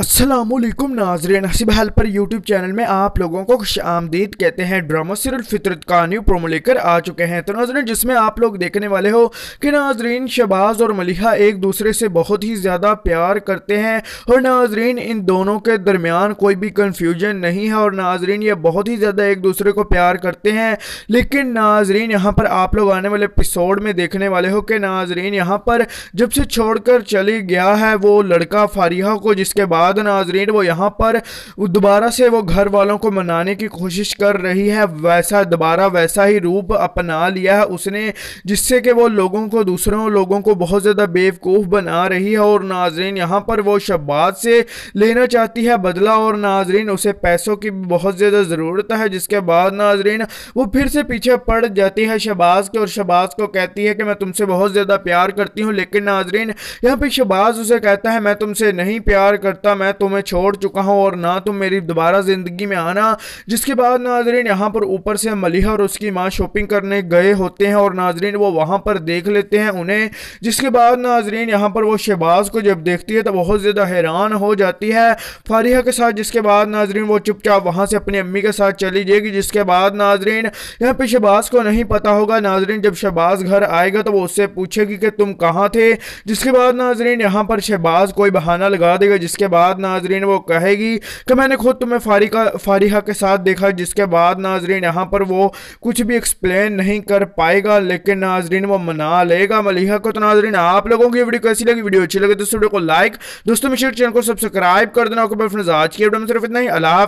Aslam Nazran Haseeb helper YouTube channel में आप लोगों को खुश आमदीद कहते हैं ड्रामा सिरल फितरत का न्यू प्रोमो लेकर आ चुके हैं तो नाजरन जिसमें आप लोग देखने वाले हो कि नाजरीन शबाज और मलिहा एक दूसरे से बहुत ही ज़्यादा प्यार करते हैं और नाजरीन इन दोनों के दरमियान कोई भी कन्फ्यूजन नहीं है और नाजरीन ये बहुत ही ज़्यादा एक दूसरे को प्यार करते हैं लेकिन नाजरीन यहाँ पर आप लोग आने वाले एपिसोड में देखने वाले हो कि नाजरीन यहाँ पर जब से छोड़ चले गया है वो लड़का फारिया को जिसके बाद बाद नाजरीन वो यहाँ पर दोबारा से वो घर वालों को मनाने की कोशिश कर रही है वैसा दोबारा वैसा ही रूप अपना लिया है उसने जिससे कि वो लोगों को दूसरों लोगों को बहुत ज़्यादा बेवकूफ़ बना रही है और नाजरीन यहाँ पर वो शब्बाज से लेना चाहती है बदला और नाजरीन उसे पैसों की बहुत ज़्यादा ज़रूरत है जिसके बाद नाजरीन वो फिर से पीछे पड़ जाती है शबाज के और शबाज को कहती है कि मैं तुमसे बहुत ज़्यादा प्यार करती हूँ लेकिन नाजरीन यहाँ पर शबाज उसे कहता है मैं तुमसे नहीं प्यार करता मैं तुम्हें छोड़ चुका हूँ और ना तुम मेरी दोबारा ज़िंदगी में आना जिसके बाद नाजरीन यहाँ पर ऊपर से मलिहा और उसकी माँ शॉपिंग करने गए होते हैं और नाजरीन वो वहाँ पर देख लेते हैं उन्हें जिसके बाद नाजरीन यहाँ पर वो शहबाज को जब देखती है तो बहुत ज़्यादा हैरान हो जाती है फारिया के साथ जिसके बाद नाजरीन वो चुपचाप वहाँ से अपनी अम्मी के साथ चली जाएगी जिसके बाद नाजरीन यहाँ पर शहबाज को नहीं पता होगा नाजरीन जब शहबाज घर आएगा तो वो उससे पूछेगी कि तुम कहाँ थे जिसके बाद नाजरीन यहाँ पर शहबाज कोई बहाना लगा देगा जिसके बाद बाद नाजरीन वो कहेगी कि मैंने खुद तुम्हें फारिका फारिहा के साथ देखा जिसके बाद नाजरीन यहाँ पर वो कुछ भी एक्सप्लेन नहीं कर पाएगा लेकिन नाजरीन वो मना लेगा मलिहा को तो नाजरीन आप लोगों की वीडियो कैसी लगी वीडियो अच्छी लगी तो दोस्तों को लाइक दोस्तों मेरे चैनल को सब्सक्राइब कर देना आज की वीडियो में सिर्फ इतना ही अला